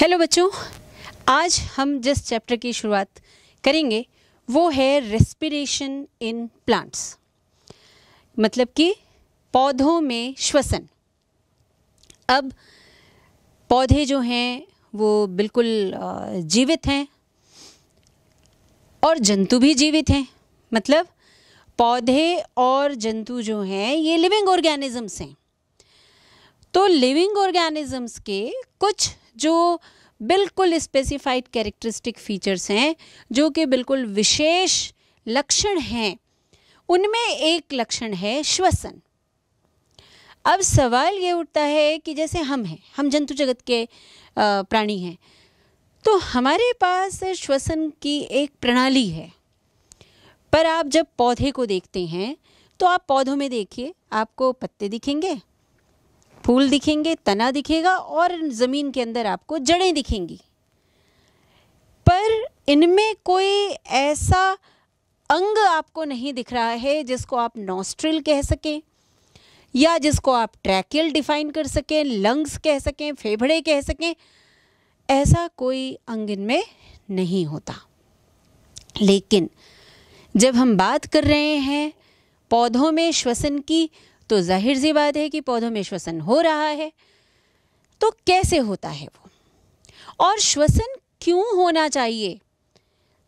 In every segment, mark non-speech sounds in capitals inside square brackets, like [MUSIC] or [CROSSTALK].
hello बच्चों आज हम जिस चैप्टर की शुरुआत करेंगे वो है रेस्पिरेशन इन प्लांट्स मतलब कि पौधों में श्वसन अब पौधे जो हैं वो बिल्कुल जीवित हैं और जंतु भी जीवित हैं मतलब पौधे और जंतु जो हैं ये लिविंग ऑर्गेनिजम्स हैं तो लिविंग ऑर्गेनिजम्स के कुछ जो बिल्कुल स्पेसिफाइड कैरेक्टरिस्टिक फीचर्स हैं जो कि बिल्कुल विशेष लक्षण हैं उनमें एक लक्षण है श्वसन अब सवाल ये उठता है कि जैसे हम हैं हम जंतु जगत के प्राणी हैं तो हमारे पास श्वसन की एक प्रणाली है पर आप जब पौधे को देखते हैं तो आप पौधों में देखिए आपको पत्ते दिखेंगे फूल दिखेंगे तना दिखेगा और ज़मीन के अंदर आपको जड़ें दिखेंगी पर इनमें कोई ऐसा अंग आपको नहीं दिख रहा है जिसको आप नॉस्ट्रिल कह सकें या जिसको आप ट्रैकियल डिफाइन कर सकें लंग्स कह सकें फेफड़े कह सकें ऐसा कोई अंग इनमें नहीं होता लेकिन जब हम बात कर रहे हैं पौधों में श्वसन की तो जाहिर सी बात है कि पौधों में श्वसन हो रहा है तो कैसे होता है वो और श्वसन क्यों होना चाहिए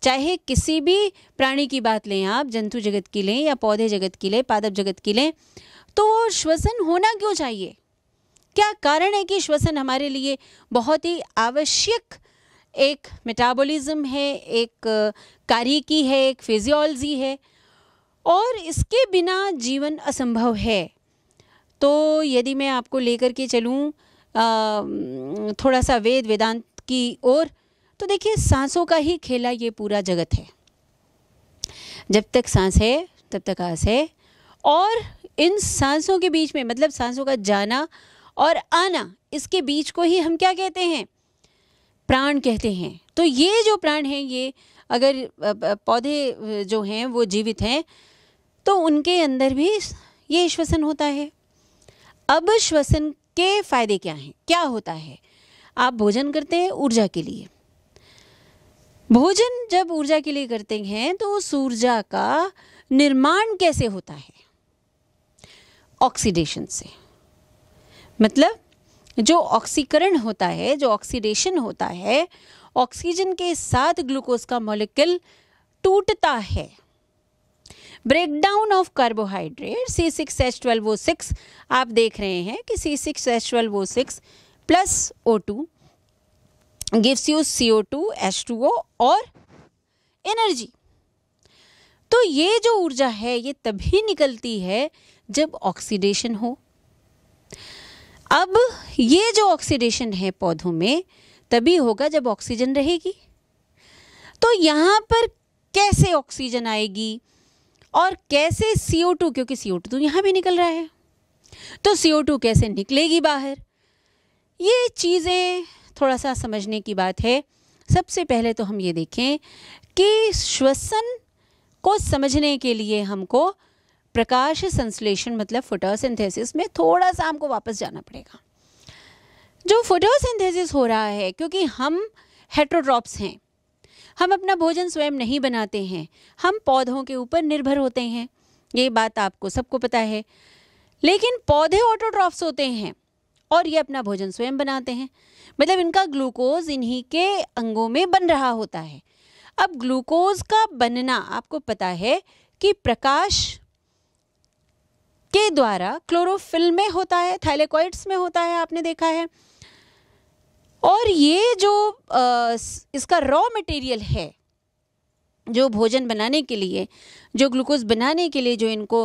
चाहे किसी भी प्राणी की बात लें आप जंतु जगत की लें या पौधे जगत की लें पादप जगत की लें तो वो श्वसन होना क्यों चाहिए क्या कारण है कि श्वसन हमारे लिए बहुत ही आवश्यक एक मेटाबॉलिज्म है एक कार्यकी है एक फिजियोलॉजी है और इसके बिना जीवन असंभव है तो यदि मैं आपको लेकर के चलूँ थोड़ा सा वेद वेदांत की ओर तो देखिए सांसों का ही खेला ये पूरा जगत है जब तक सांस है तब तक आस है और इन सांसों के बीच में मतलब सांसों का जाना और आना इसके बीच को ही हम क्या कहते हैं प्राण कहते हैं तो ये जो प्राण हैं ये अगर पौधे जो हैं वो जीवित हैं तो उनके अंदर भी ये श्वसन होता है अब श्वसन के फायदे क्या हैं क्या होता है आप भोजन करते हैं ऊर्जा के लिए भोजन जब ऊर्जा के लिए करते हैं तो उस ऊर्जा का निर्माण कैसे होता है ऑक्सीडेशन से मतलब जो ऑक्सीकरण होता है जो ऑक्सीडेशन होता है ऑक्सीजन के साथ ग्लूकोज का मॉलिक्यूल टूटता है breakdown of carbohydrate C six H twelve O six आप देख रहे हैं कि C six H twelve O six plus O two gives you C O two H two O और एनर्जी तो ये जो ऊर्जा है ये तभी निकलती है जब ऑक्सीडेशन हो अब ये जो ऑक्सीडेशन है पौधों में तभी होगा जब ऑक्सीजन रहेगी तो यहाँ पर कैसे ऑक्सीजन आएगी और कैसे सी ओ टू क्योंकि सी ओ टू तो यहाँ भी निकल रहा है तो सी ओ टू कैसे निकलेगी बाहर ये चीज़ें थोड़ा सा समझने की बात है सबसे पहले तो हम ये देखें कि श्वसन को समझने के लिए हमको प्रकाश संश्लेषण मतलब फोटोसिंथेसिस में थोड़ा सा हमको वापस जाना पड़ेगा जो फोटोसिंथेसिस हो रहा है क्योंकि हम हेट्रोड्रॉप्स हैं हम अपना भोजन स्वयं नहीं बनाते हैं हम पौधों के ऊपर निर्भर होते हैं ये बात आपको सबको पता है लेकिन पौधे ऑटोट्रॉफ्स होते हैं और ये अपना भोजन स्वयं बनाते हैं मतलब इनका ग्लूकोज इन्हीं के अंगों में बन रहा होता है अब ग्लूकोज का बनना आपको पता है कि प्रकाश के द्वारा क्लोरोफिल में होता है थाइलेकॉइड्स में होता है आपने देखा है और ये जो इसका रॉ मटेरियल है जो भोजन बनाने के लिए जो ग्लूकोज बनाने के लिए जो इनको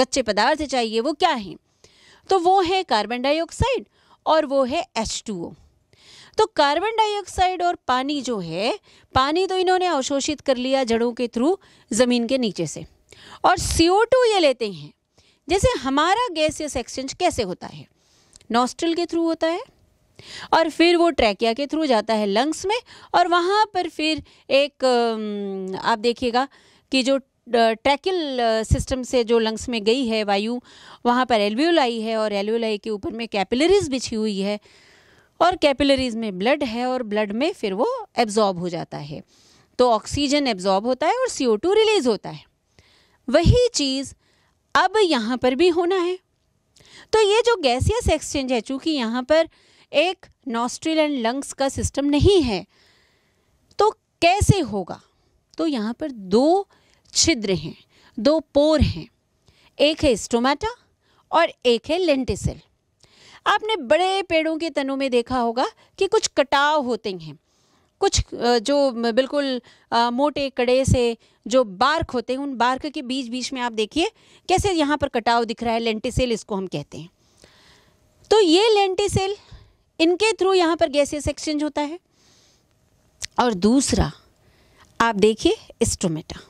कच्चे पदार्थ चाहिए वो क्या हैं तो वो है कार्बन डाइऑक्साइड और वो है एच टू ओ तो कार्बन डाइऑक्साइड और पानी जो है पानी तो इन्होंने अवशोषित कर लिया जड़ों के थ्रू ज़मीन के नीचे से और सी टू ये लेते हैं जैसे हमारा गैसियस एक्सचेंज कैसे होता है नॉस्ट्रल के थ्रू होता है और फिर वो ट्रैकिया के थ्रू जाता है लंग्स में और वहाँ पर फिर एक आप देखिएगा कि जो ट्रैकिल सिस्टम से जो लंग्स में गई है वायु वहाँ पर एल्वियोलाई है और एल्वियोलाई के ऊपर में कैपिलरीज बिछी हुई है और कैपिलरीज में ब्लड है और ब्लड में फिर वो एब्जॉर्ब हो जाता है तो ऑक्सीजन एब्जॉर्ब होता है और सी टू रिलीज होता है वही चीज़ अब यहाँ पर भी होना है तो ये जो गैसियस एक्सचेंज है चूँकि यहाँ पर एक नॉस्ट्रिल एंड लंग्स का सिस्टम नहीं है तो कैसे होगा तो यहाँ पर दो छिद्र हैं दो पोर हैं एक है स्टोमेटा और एक है लेंटिसल आपने बड़े पेड़ों के तनों में देखा होगा कि कुछ कटाव होते हैं कुछ जो बिल्कुल मोटे कड़े से जो बार्क होते हैं उन बार्क के बीच बीच में आप देखिए कैसे यहाँ पर कटाव दिख रहा है लेंटिसेल इसको हम कहते हैं तो ये लेंटिसेल इनके थ्रू यहाँ पर गैसेस एक्सचेंज होता है और दूसरा आप देखिए स्टोमेटा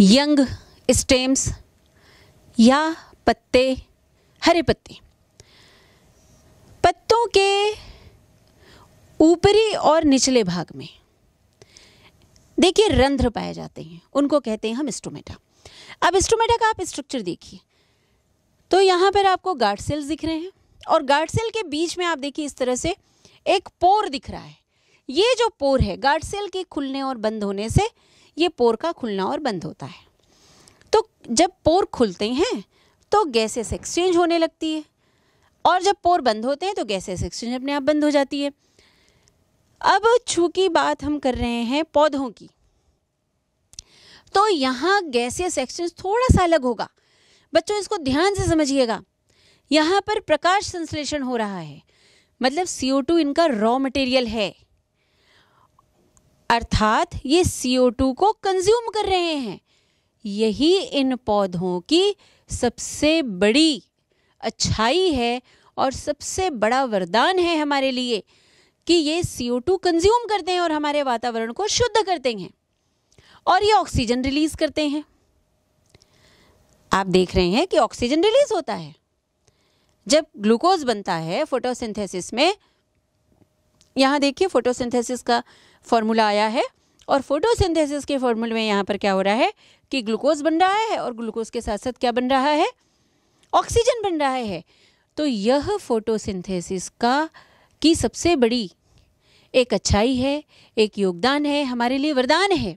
यंग स्टेम्स या पत्ते हरे पत्ते पत्तों के ऊपरी और निचले भाग में देखिए रंध्र पाए जाते हैं उनको कहते हैं हम स्टोमेटा अब स्टोमेटा का आप स्ट्रक्चर देखिए तो यहाँ पर आपको गार्ड सेल्स दिख रहे हैं और गार्ड सेल के बीच में आप देखिए इस तरह से एक पोर दिख रहा है ये जो पोर है गार्ड सेल के खुलने और बंद होने से ये पोर का खुलना और बंद होता है तो जब पोर खुलते हैं तो गैसेस एक्सचेंज होने लगती है और जब पोर बंद होते हैं तो गैसेस एक्सचेंज अपने आप बंद हो जाती है अब चूंकि बात हम कर रहे हैं पौधों की तो यहाँ गैसेस एक्सचेंज थोड़ा सा अलग होगा बच्चों इसको ध्यान से समझिएगा यहाँ पर प्रकाश संश्लेषण हो रहा है मतलब CO2 इनका रॉ मटेरियल है अर्थात ये CO2 को कंज्यूम कर रहे हैं यही इन पौधों की सबसे बड़ी अच्छाई है और सबसे बड़ा वरदान है हमारे लिए कि ये CO2 कंज्यूम करते हैं और हमारे वातावरण को शुद्ध करते हैं और ये ऑक्सीजन रिलीज करते हैं आप देख रहे हैं कि ऑक्सीजन रिलीज होता है जब ग्लूकोज बनता है फोटोसिंथेसिस में यहाँ देखिए फोटोसिंथेसिस का फॉर्मूला आया है और फोटोसिंथेसिस के फॉर्मूले में यहाँ पर क्या हो रहा है कि ग्लूकोज बन रहा है और ग्लूकोज के साथ साथ क्या बन रहा है ऑक्सीजन बन रहा है तो यह फोटोसिंथेसिस का की सबसे बड़ी एक अच्छाई है एक योगदान है हमारे लिए वरदान है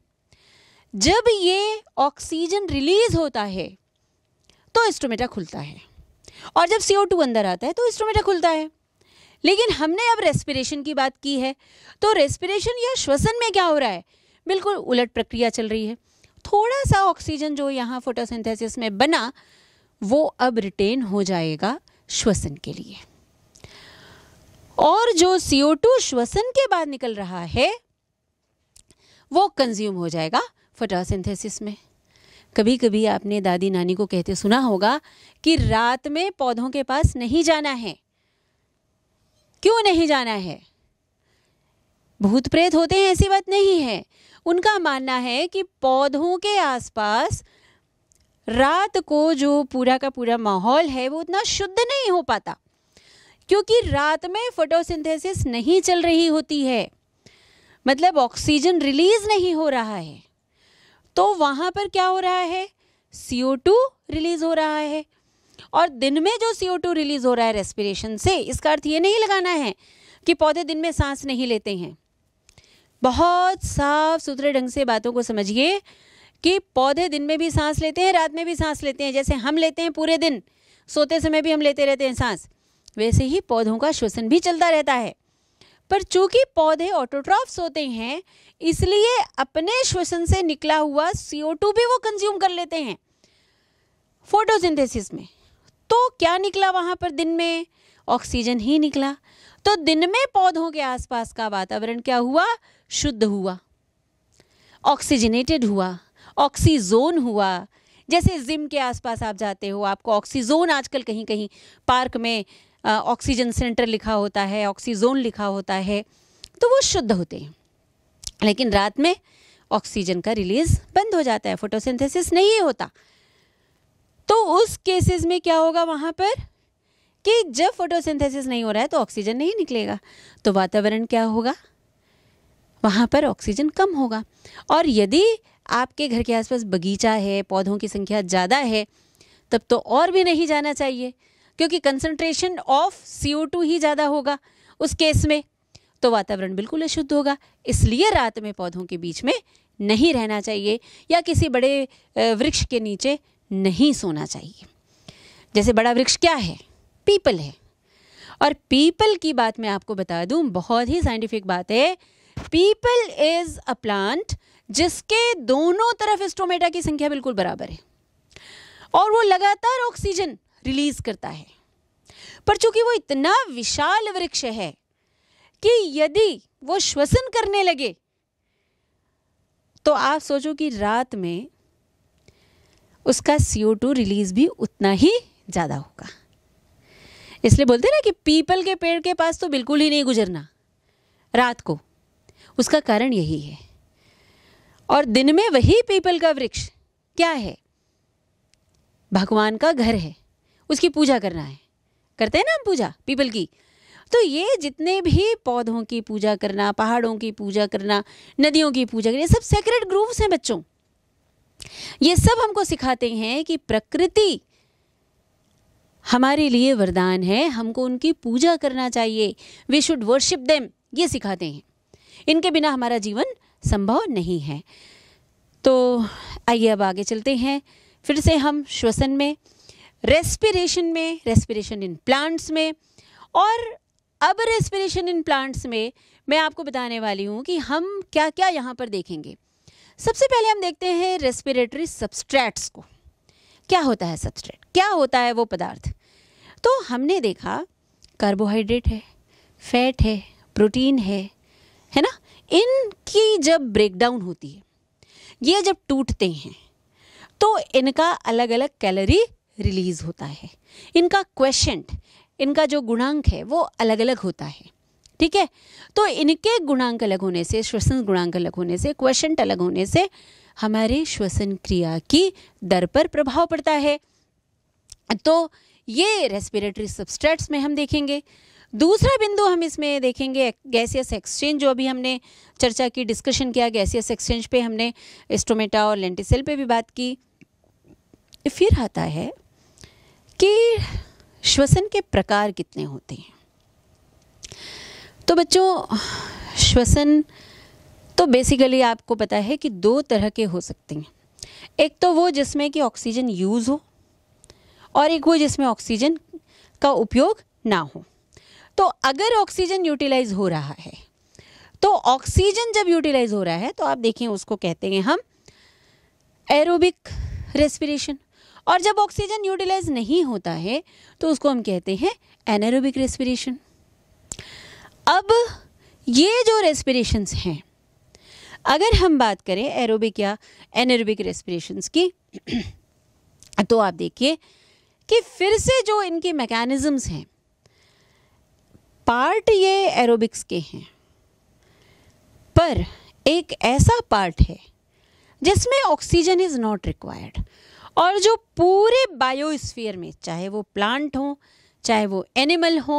जब ये ऑक्सीजन रिलीज होता है तो स्टोमेटा खुलता है और जब सी अंदर आता है तो इंस्ट्रोमेटा खुलता है लेकिन हमने अब रेस्पिरेशन की बात की है तो रेस्पिरेशन या श्वसन में क्या हो रहा है बिल्कुल उलट प्रक्रिया चल रही है थोड़ा सा ऑक्सीजन जो यहाँ फोटोसिंथेसिस में बना वो अब रिटेन हो जाएगा श्वसन के लिए और जो CO2 श्वसन के बाद निकल रहा है वो कंज्यूम हो जाएगा फोटोसिंथेसिस में कभी कभी आपने दादी नानी को कहते सुना होगा कि रात में पौधों के पास नहीं जाना है क्यों नहीं जाना है भूत प्रेत होते हैं ऐसी बात नहीं है उनका मानना है कि पौधों के आसपास रात को जो पूरा का पूरा माहौल है वो उतना शुद्ध नहीं हो पाता क्योंकि रात में फोटोसिंथेसिस नहीं चल रही होती है मतलब ऑक्सीजन रिलीज नहीं हो रहा है तो वहाँ पर क्या हो रहा है सी रिलीज हो रहा है और दिन में जो सी रिलीज हो रहा है रेस्पिरेशन से इसका अर्थ ये नहीं लगाना है कि पौधे दिन में सांस नहीं लेते हैं बहुत साफ सुथरे ढंग से बातों को समझिए कि पौधे दिन में भी सांस लेते हैं रात में भी सांस लेते हैं जैसे हम लेते हैं पूरे दिन सोते समय भी हम लेते रहते हैं सांस वैसे ही पौधों का श्वसन भी चलता रहता है पर चूंकि पौधे ऑटोट्रॉफ्स होते हैं इसलिए अपने श्वसन से निकला हुआ CO2 भी वो कंज्यूम कर लेते हैं फोटोसिंथेसिस में तो क्या निकला वहां पर दिन में ऑक्सीजन ही निकला तो दिन में पौधों के आसपास का वातावरण क्या हुआ शुद्ध हुआ ऑक्सीजनेटेड हुआ ऑक्सीजोन हुआ जैसे जिम के आसपास आप जाते हो आपको ऑक्सीजोन आजकल कहीं कहीं पार्क में ऑक्सीजन सेंटर लिखा होता है ऑक्सीजोन लिखा होता है तो वो शुद्ध होते हैं लेकिन रात में ऑक्सीजन का रिलीज बंद हो जाता है फोटोसिंथेसिस नहीं होता तो उस केसेस में क्या होगा वहाँ पर कि जब फोटोसिंथेसिस नहीं हो रहा है तो ऑक्सीजन नहीं निकलेगा तो वातावरण क्या होगा वहाँ पर ऑक्सीजन कम होगा और यदि आपके घर के आसपास बगीचा है पौधों की संख्या ज़्यादा है तब तो और भी नहीं जाना चाहिए क्योंकि कंसंट्रेशन ऑफ सी ही ज़्यादा होगा उस केस में तो वातावरण बिल्कुल अशुद्ध होगा इसलिए रात में पौधों के बीच में नहीं रहना चाहिए या किसी बड़े वृक्ष के नीचे नहीं सोना चाहिए जैसे बड़ा वृक्ष क्या है पीपल है और पीपल की बात मैं आपको बता दूं बहुत ही साइंटिफिक बात है पीपल इज अ प्लांट जिसके दोनों तरफ स्टोमेटा की संख्या बिल्कुल बराबर है और वो लगातार ऑक्सीजन रिलीज करता है पर चूंकि वो इतना विशाल वृक्ष है कि यदि वो श्वसन करने लगे तो आप सोचो कि रात में उसका सीओ टू रिलीज भी उतना ही ज़्यादा होगा इसलिए बोलते ना कि पीपल के पेड़ के पास तो बिल्कुल ही नहीं गुजरना रात को उसका कारण यही है और दिन में वही पीपल का वृक्ष क्या है भगवान का घर है उसकी पूजा करना है करते हैं ना हम पूजा पीपल की तो ये जितने भी पौधों की पूजा करना पहाड़ों की पूजा करना नदियों की पूजा करना ये सब सेक्रेट ग्रूव्स हैं बच्चों ये सब हमको सिखाते हैं कि प्रकृति हमारे लिए वरदान है हमको उनकी पूजा करना चाहिए वी शुड वर्शिप देम ये सिखाते हैं इनके बिना हमारा जीवन संभव नहीं है तो आइए अब आगे चलते हैं फिर से हम श्वसन में रेस्पिरेशन में रेस्पिरेशन इन प्लांट्स में और अब रेस्पिरेशन इन प्लांट्स में मैं आपको बताने वाली हूँ कि हम क्या क्या यहाँ पर देखेंगे सबसे पहले हम देखते हैं रेस्पिरेटरी सबस्ट्रैट्स को क्या होता है सबस्ट्रेट क्या होता है वो पदार्थ तो हमने देखा कार्बोहाइड्रेट है फैट है प्रोटीन है है ना इनकी जब ब्रेकडाउन होती है ये जब टूटते हैं तो इनका अलग अलग कैलोरी रिलीज होता है इनका क्वेश्चन इनका जो गुणांक है वो अलग अलग होता है ठीक है तो इनके गुणांक अलग होने से श्वसन गुणांक अलग होने से क्वेश्चन अलग होने से हमारे श्वसन क्रिया की दर पर प्रभाव पड़ता है तो ये रेस्पिरेटरी सबस्ट्रेट्स में हम देखेंगे दूसरा बिंदु हम इसमें देखेंगे गैसियस एक्सचेंज जो अभी हमने चर्चा की डिस्कशन किया गैसियस एक्सचेंज पे हमने एस्टोमेटा और लेंटिसेल पे भी बात की फिर आता है कि श्वसन के प्रकार कितने होते हैं तो बच्चों श्वसन तो बेसिकली आपको पता है कि दो तरह के हो सकते हैं एक तो वो जिसमें कि ऑक्सीजन यूज़ हो और एक वो जिसमें ऑक्सीजन का उपयोग ना हो तो अगर ऑक्सीजन यूटिलाइज हो रहा है तो ऑक्सीजन जब यूटिलाइज हो रहा है तो आप देखें उसको कहते हैं हम एरोबिक रेस्पिरेशन और जब ऑक्सीजन यूटिलाइज नहीं होता है तो उसको हम कहते हैं एनरोबिक रेस्पिरेशन अब ये जो रेस्पिरेशंस हैं अगर हम बात करें एरोबिक या एनरोबिक रेस्पिरेशंस की [CLEARS THROAT] तो आप देखिए कि फिर से जो इनके मैकेनिज़म्स हैं पार्ट ये एरोबिक्स के हैं पर एक ऐसा पार्ट है जिसमें ऑक्सीजन इज़ नॉट रिक्वायर्ड और जो पूरे बायोस्फीयर में चाहे वो प्लांट हो चाहे वो एनिमल हो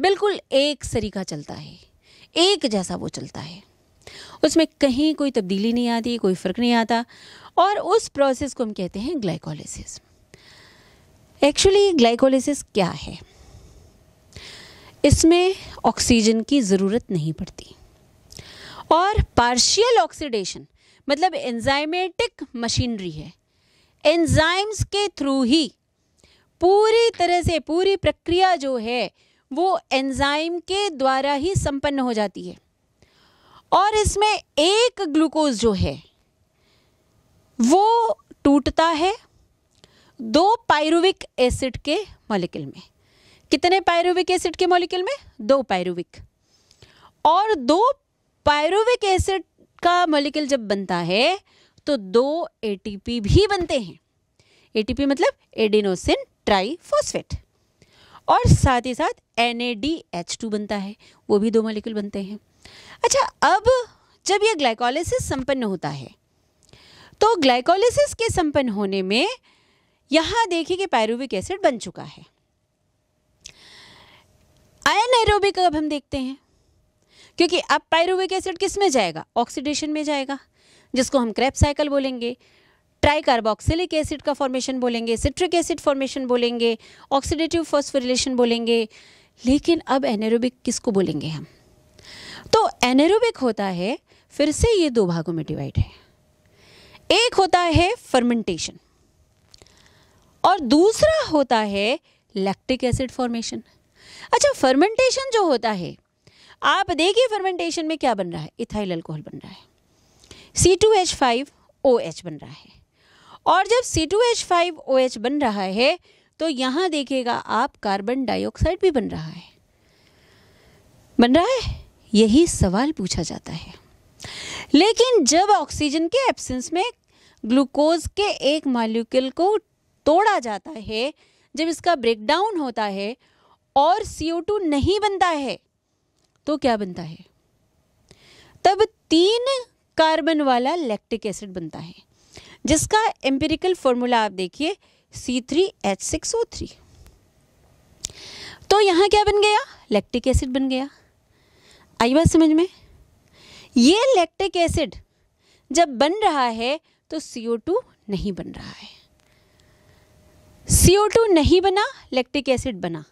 बिल्कुल एक सरीका चलता है एक जैसा वो चलता है उसमें कहीं कोई तब्दीली नहीं आती कोई फ़र्क नहीं आता और उस प्रोसेस को हम कहते हैं ग्लाइकोलिसिस एक्चुअली ग्लाइकोलिसिस क्या है इसमें ऑक्सीजन की ज़रूरत नहीं पड़ती और पार्शियल ऑक्सीडेशन मतलब एंजाइमेटिक मशीनरी है एंजाइम्स के थ्रू ही पूरी तरह से पूरी प्रक्रिया जो है वो एंजाइम के द्वारा ही संपन्न हो जाती है और इसमें एक ग्लूकोज जो है वो टूटता है दो पायरुविक एसिड के मॉलिक्यूल में कितने पायरुविक एसिड के मॉलिक्यूल में दो पायरुविक और दो पायरुविक एसिड का मॉलिक्यूल जब बनता है तो दो एटीपी भी बनते हैं एटीपी मतलब एडिनोसिन ट्राईफॉस्फेट और साथ ही साथ एन बनता है वो भी दो मॉलिक्यूल बनते हैं अच्छा अब जब यह ग्लाइकोलिसिस संपन्न होता है तो ग्लाइकोलिसिस के संपन्न होने में यहाँ देखिए कि पैरूविक एसिड बन चुका है आयन एरोबिक अब हम देखते हैं क्योंकि अब पैरूविक एसिड किस में जाएगा ऑक्सीडेशन में जाएगा जिसको हम क्रेप साइकिल बोलेंगे ट्राई कार्बोक्सिलिक एसिड का फॉर्मेशन बोलेंगे सिट्रिक एसिड फॉर्मेशन बोलेंगे ऑक्सीडेटिव फॉस्फोरिलेशन बोलेंगे लेकिन अब एनेरोबिक किसको बोलेंगे हम तो एनेरोबिक होता है फिर से ये दो भागों में डिवाइड है एक होता है फर्मेंटेशन और दूसरा होता है लैक्टिक एसिड फॉर्मेशन अच्छा फर्मेंटेशन जो होता है आप देखिए फर्मेंटेशन में क्या बन रहा है इथाइल अल्कोहल बन रहा है C two H five O H बन रहा है और जब C two H five O H बन रहा है तो यहाँ देखिएगा आप कार्बन डाइऑक्साइड भी बन रहा है बन रहा है यही सवाल पूछा जाता है लेकिन जब ऑक्सीजन के एब्सेंस में ग्लूकोज के एक मालिक्यूल को तोड़ा जाता है जब इसका ब्रेकडाउन होता है और CO2 नहीं बनता है तो क्या बनता है तब तीन कार्बन वाला लैक्टिक एसिड बनता है जिसका एम्पेरिकल फॉर्मूला आप देखिए C three H six O three तो यहाँ क्या बन गया लैक्टिक एसिड बन गया आई बात समझ में ये लैक्टिक एसिड जब बन रहा है तो CO2 नहीं बन रहा है CO2 नहीं बना लैक्टिक एसिड बना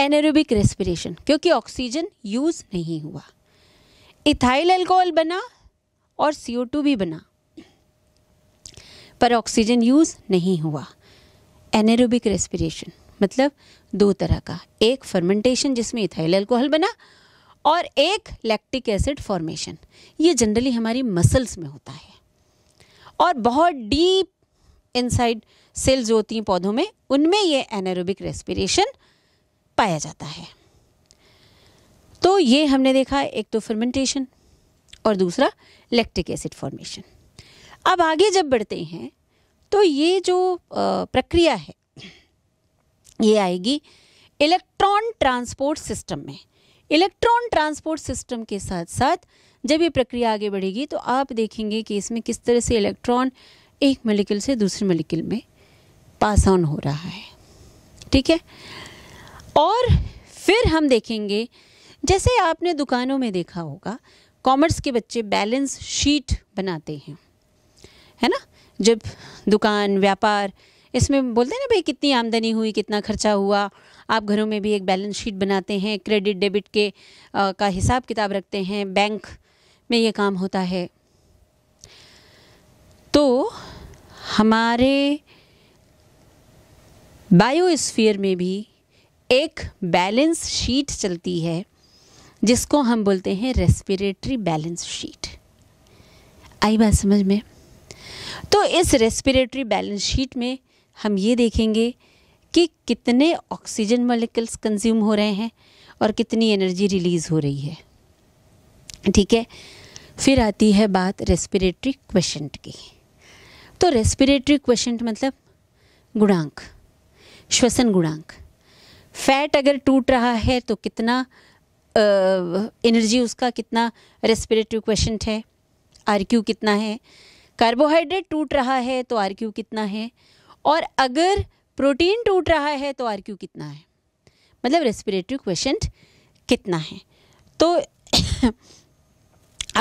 एनेरोबिक रेस्पिरेशन क्योंकि ऑक्सीजन यूज़ नहीं हुआ इथाइल अल्कोहल बना और सी भी बना पर ऑक्सीजन यूज़ नहीं हुआ एनेरोबिक रेस्पिरेशन मतलब दो तरह का एक फर्मेंटेशन जिसमें इथाइल अल्कोहल बना और एक लैक्टिक एसिड फॉर्मेशन ये जनरली हमारी मसल्स में होता है और बहुत डीप इनसाइड सेल्स होती हैं पौधों में उनमें ये एनारोबिक रेस्पिरेशन पाया जाता है तो ये हमने देखा एक तो फर्मेंटेशन और दूसरा लैक्टिक एसिड फॉर्मेशन अब आगे जब बढ़ते हैं तो ये जो प्रक्रिया है ये आएगी इलेक्ट्रॉन ट्रांसपोर्ट सिस्टम में इलेक्ट्रॉन ट्रांसपोर्ट सिस्टम के साथ साथ जब ये प्रक्रिया आगे बढ़ेगी तो आप देखेंगे कि इसमें किस तरह से इलेक्ट्रॉन एक मलिकल से दूसरे मलिकल में पास ऑन हो रहा है ठीक है और फिर हम देखेंगे जैसे आपने दुकानों में देखा होगा कॉमर्स के बच्चे बैलेंस शीट बनाते हैं है ना जब दुकान व्यापार इसमें बोलते हैं ना भाई कितनी आमदनी हुई कितना खर्चा हुआ आप घरों में भी एक बैलेंस शीट बनाते हैं क्रेडिट डेबिट के आ, का हिसाब किताब रखते हैं बैंक में ये काम होता है तो हमारे बायोस्फीयर में भी एक बैलेंस शीट चलती है जिसको हम बोलते हैं रेस्पिरेटरी बैलेंस शीट आई बात समझ में तो इस रेस्पिरेटरी बैलेंस शीट में हम ये देखेंगे कि कितने ऑक्सीजन मॉलिकल्स कंज्यूम हो रहे हैं और कितनी एनर्जी रिलीज़ हो रही है ठीक है फिर आती है बात रेस्पिरेटरी क्वेशंट की तो रेस्पिरेटरी क्वेशंट मतलब गुणांक श्वसन गुणांक फैट अगर टूट रहा है तो कितना एनर्जी उसका कितना रेस्पिरेटरी क्वेश्चन है आर कितना है कार्बोहाइड्रेट टूट रहा है तो आर कितना है और अगर प्रोटीन टूट रहा है तो आर कितना है मतलब रेस्पिरेटरी क्वेश्चन कितना है तो [COUGHS]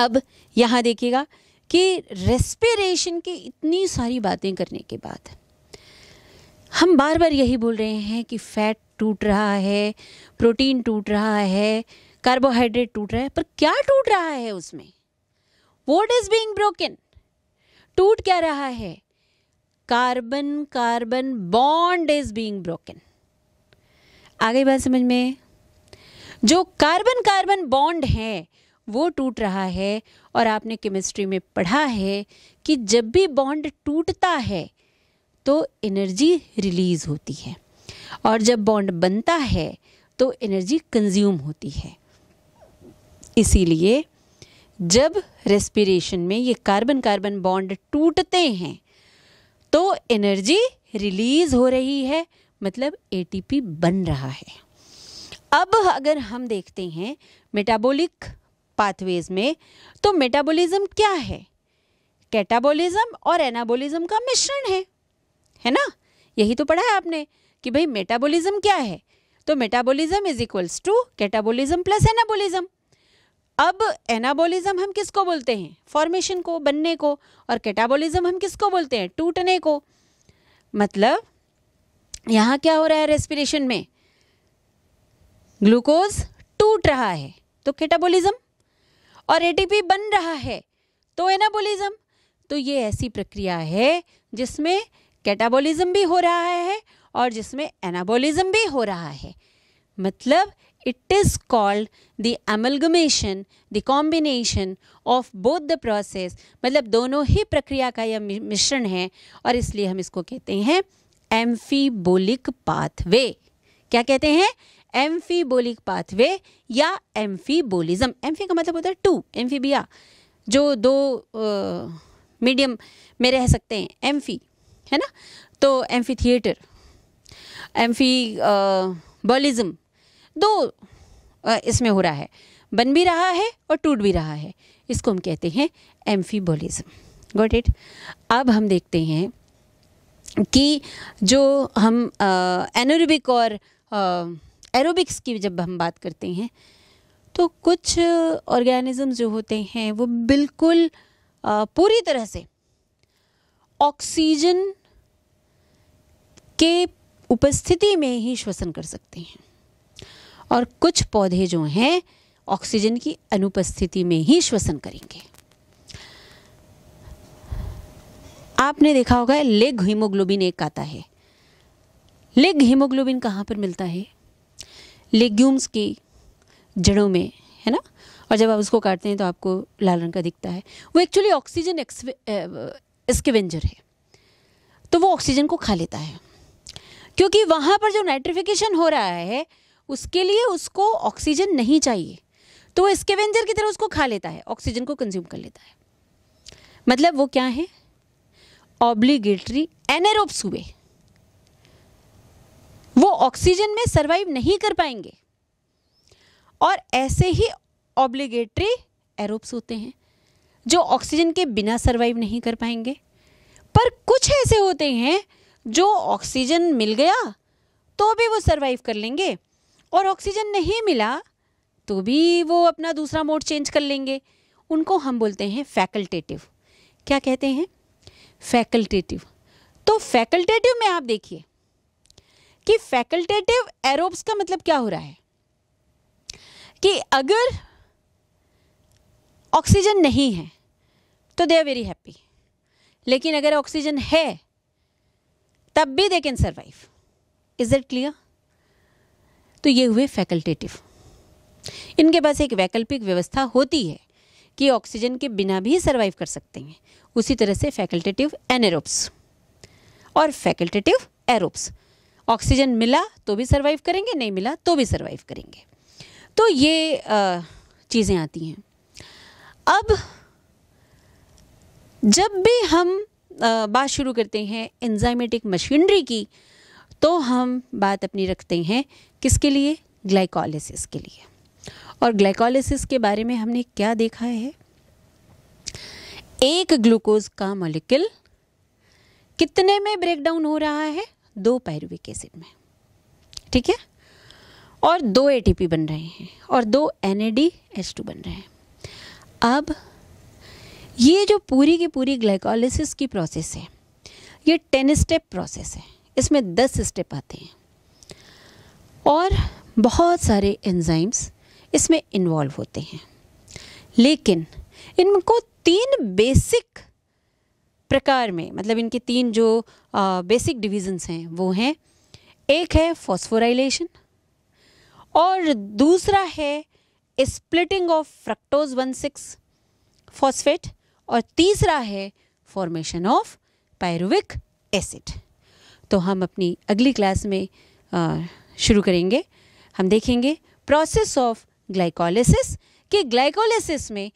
अब यहाँ देखिएगा कि रेस्पिरेशन की इतनी सारी बातें करने के बाद हम बार बार यही बोल रहे हैं कि फैट टूट रहा है प्रोटीन टूट रहा है कार्बोहाइड्रेट टूट रहा है पर क्या टूट रहा है उसमें वोट इज बींग ब्रोकन टूट क्या रहा है carbon carbon bond is being broken आगे बात समझ में जो कार्बन कार्बन बॉन्ड है वो टूट रहा है और आपने केमिस्ट्री में पढ़ा है कि जब भी बॉन्ड टूटता है तो एनर्जी रिलीज होती है और जब बॉन्ड बनता है तो एनर्जी कंज्यूम होती है इसीलिए जब रेस्पिरेशन में ये कार्बन कार्बन बॉन्ड टूटते हैं तो एनर्जी रिलीज हो रही है मतलब एटीपी बन रहा है अब अगर हम देखते हैं मेटाबॉलिक पाथवेज में तो मेटाबॉलिज्म क्या है कैटाबॉलिज्म और एनाबॉलिज्म का मिश्रण है है ना यही तो पढ़ा है आपने कि भाई मेटाबॉलिज्म क्या है तो metabolism is equals to catabolism plus anabolism अब एनाबोलिज्म हम किसको बोलते हैं फॉर्मेशन को बनने को और कैटाबोलिज्म हम किसको बोलते हैं टूटने को मतलब यहाँ क्या हो रहा है रेस्पिरेशन में ग्लूकोज टूट रहा है तो कैटाबोलिज्म और एटीपी बन रहा है तो एनाबोलिज्म तो ये ऐसी प्रक्रिया है जिसमें कैटाबोलिज्म भी हो रहा है और जिसमें एनाबोलिज्म भी हो रहा है मतलब it is called the amalgamation the combination of both the process मतलब दोनों ही प्रक्रिया का यह मिश्रण है और इसलिए हम इसको कहते हैं एम्फीबोलिक पाथवे क्या कहते हैं एम्फीबोलिक पाथवे या एम्फीबोलिज्म एम्फी का मतलब होता है टू एम्फीबिया जो दो मीडियम में रह सकते हैं एम्फी है ना तो एम्फी थिएटर एम्फी बॉलिज्म दो इसमें हो रहा है बन भी रहा है और टूट भी रहा है इसको हम कहते हैं एम्फीबोलिज्म गॉट इट अब हम देखते हैं कि जो हम एनोरबिक और एरोबिक्स की जब हम बात करते हैं तो कुछ ऑर्गेनिज़म जो होते हैं वो बिल्कुल आ, पूरी तरह से ऑक्सीजन के उपस्थिति में ही श्वसन कर सकते हैं और कुछ पौधे जो हैं ऑक्सीजन की अनुपस्थिति में ही श्वसन करेंगे आपने देखा होगा लेग हीमोग्लोबिन एक आता है लेग हीमोग्लोबिन कहाँ पर मिलता है लेग्यूम्स की जड़ों में है ना और जब आप उसको काटते हैं तो आपको लाल रंग का दिखता है वो एक्चुअली ऑक्सीजन एक्सकेवेंजर है तो वो ऑक्सीजन को खा लेता है क्योंकि वहाँ पर जो नाइट्रिफिकेशन हो रहा है उसके लिए उसको ऑक्सीजन नहीं चाहिए तो वो स्केवेंजर की तरह उसको खा लेता है ऑक्सीजन को कंज्यूम कर लेता है मतलब वो क्या है ऑब्लिगेटरी एनेरोब्स हुए वो ऑक्सीजन में सरवाइव नहीं कर पाएंगे और ऐसे ही ऑब्लिगेटरी एरोब्स होते हैं जो ऑक्सीजन के बिना सरवाइव नहीं कर पाएंगे पर कुछ ऐसे होते हैं जो ऑक्सीजन मिल गया तो भी वो सरवाइव कर लेंगे और ऑक्सीजन नहीं मिला तो भी वो अपना दूसरा मोड चेंज कर लेंगे उनको हम बोलते हैं फैकल्टेटिव क्या कहते हैं फैकल्टेटिव तो फैकल्टेटिव में आप देखिए कि फैकल्टेटिव एरोब्स का मतलब क्या हो रहा है कि अगर ऑक्सीजन नहीं है तो दे आर वेरी हैप्पी लेकिन अगर ऑक्सीजन है तब भी they can survive is it clear तो ये हुए फैकल्टेटिव इनके पास एक वैकल्पिक व्यवस्था होती है कि ऑक्सीजन के बिना भी सर्वाइव कर सकते हैं उसी तरह से फैकल्टेटिव एनेरोप्स और फैकल्टेटिव एरोप्स ऑक्सीजन मिला तो भी सर्वाइव करेंगे नहीं मिला तो भी सर्वाइव करेंगे तो ये चीज़ें आती हैं अब जब भी हम बात शुरू करते हैं एंजाइमेटिक मशीनरी की तो हम बात अपनी रखते हैं किसके लिए ग्लाइकोलिसिस के लिए और ग्लाइकोलिसिस के बारे में हमने क्या देखा है एक ग्लूकोज का मॉलिक्यूल कितने में ब्रेकडाउन हो रहा है दो पैरविक एसिड में ठीक है और दो एटीपी बन रहे हैं और दो टू बन रहे हैं अब ये जो पूरी की पूरी ग्लाइकोलिसिस की प्रोसेस है ये टेन स्टेप प्रोसेस है इसमें दस स्टेप आते हैं और बहुत सारे एंजाइम्स इसमें इन्वॉल्व होते हैं लेकिन इनको तीन बेसिक प्रकार में मतलब इनके तीन जो आ, बेसिक डिविजन्स हैं वो हैं एक है फॉस्फोराइलेशन और दूसरा है splitting of fructose one six phosphate और तीसरा है फॉर्मेशन ऑफ पायरुविक एसिड तो हम अपनी अगली क्लास में शुरू करेंगे हम देखेंगे प्रोसेस ऑफ ग्लाइकोलिसिस कि ग्लाइकोलिसिस में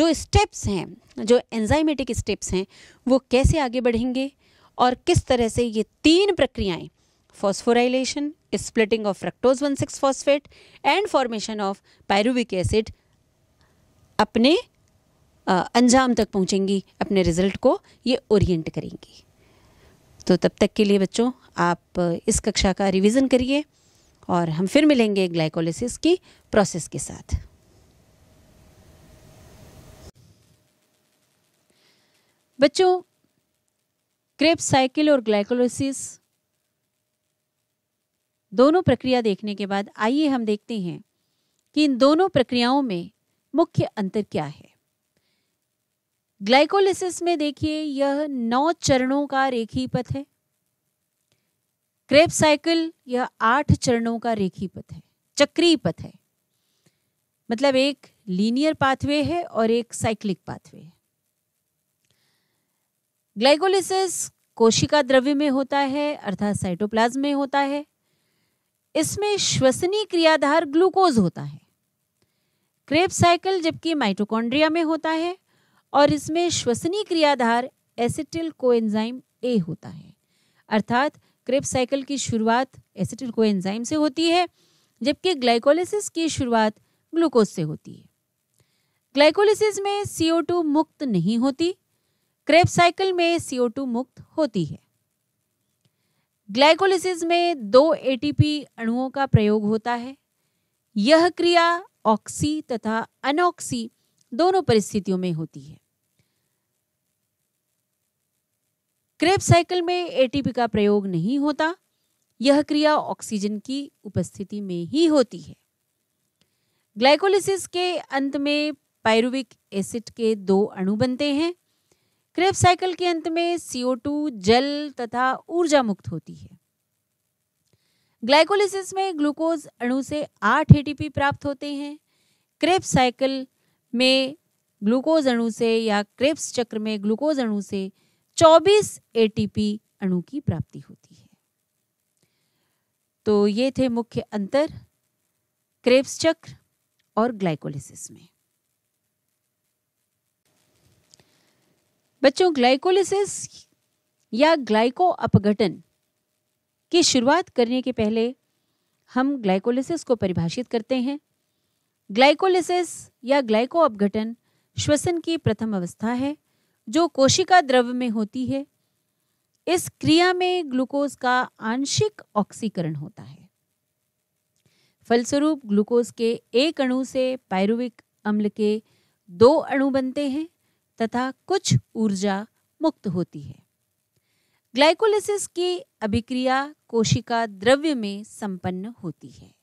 जो स्टेप्स हैं जो एंजाइमेटिक स्टेप्स हैं वो कैसे आगे बढ़ेंगे और किस तरह से ये तीन प्रक्रियाएं phosphorylation splitting of fructose one six phosphate and formation of pyruvic acid अपने अंजाम तक पहुंचेंगी अपने रिजल्ट को ये ओरिएंट करेंगी तो तब तक के लिए बच्चों आप इस कक्षा का रिवीजन करिए और हम फिर मिलेंगे ग्लाइकोलिसिस की प्रोसेस के साथ बच्चों क्रेप साइकिल और ग्लाइकोलिसिस दोनों प्रक्रिया देखने के बाद आइए हम देखते हैं कि इन दोनों प्रक्रियाओं में मुख्य अंतर क्या है ग्लाइकोलिसिस में देखिए यह नौ चरणों का रेखी पथ है क्रेप साइकिल यह आठ चरणों का रेखी पथ है चक्रीय पथ है मतलब एक लीनियर पाथवे है और एक साइक्लिक पाथवे है ग्लाइकोलिसिस कोशिका द्रव्य में होता है अर्थात साइटोप्लाज्म में होता है इसमें श्वसनीय क्रियाधार ग्लूकोज होता है क्रेप साइकिल जबकि माइटोकॉन्ड्रिया में होता है और इसमें श्वसनीय क्रियाधार एसिटिल कोएंजाइम ए होता है अर्थात क्रेब साइकिल की शुरुआत एसिटिल कोएंजाइम से होती है जबकि ग्लाइकोलिसिस की शुरुआत ग्लूकोज से होती है ग्लाइकोलिसिस में CO2 मुक्त नहीं होती क्रेप साइकिल में CO2 मुक्त होती है ग्लाइकोलिसिस में दो एटीपी अणुओं का प्रयोग होता है यह क्रिया ऑक्सी तथा अनऑक्सी दोनों परिस्थितियों में होती है क्रेप साइकिल में एटीपी का प्रयोग नहीं होता यह क्रिया ऑक्सीजन की उपस्थिति में ही होती है ग्लाइकोलिसिस के अंत में पायरुविक एसिड के दो अणु बनते हैं क्रेप साइकिल के अंत में सीओ जल तथा ऊर्जा मुक्त होती है ग्लाइकोलिसिस में ग्लूकोज अणु से आठ एटीपी प्राप्त होते हैं क्रेप साइकिल में ग्लूकोज अणु से या क्रेप्स चक्र में ग्लूकोज अणु से 24 एटीपी अणु की प्राप्ति होती है तो ये थे मुख्य अंतर क्रेब्स चक्र और ग्लाइकोलिसिस में बच्चों ग्लाइकोलिसिस या ग्लाइको अपघटन की शुरुआत करने के पहले हम ग्लाइकोलिसिस को परिभाषित करते हैं ग्लाइकोलिसिस या ग्लाइको अपघटन श्वसन की प्रथम अवस्था है जो कोशिका द्रव में होती है इस क्रिया में ग्लूकोज का आंशिक ऑक्सीकरण होता है फलस्वरूप ग्लूकोज के एक अणु से पायरुविक अम्ल के दो अणु बनते हैं तथा कुछ ऊर्जा मुक्त होती है ग्लाइकोलिसिस की अभिक्रिया कोशिका द्रव्य में संपन्न होती है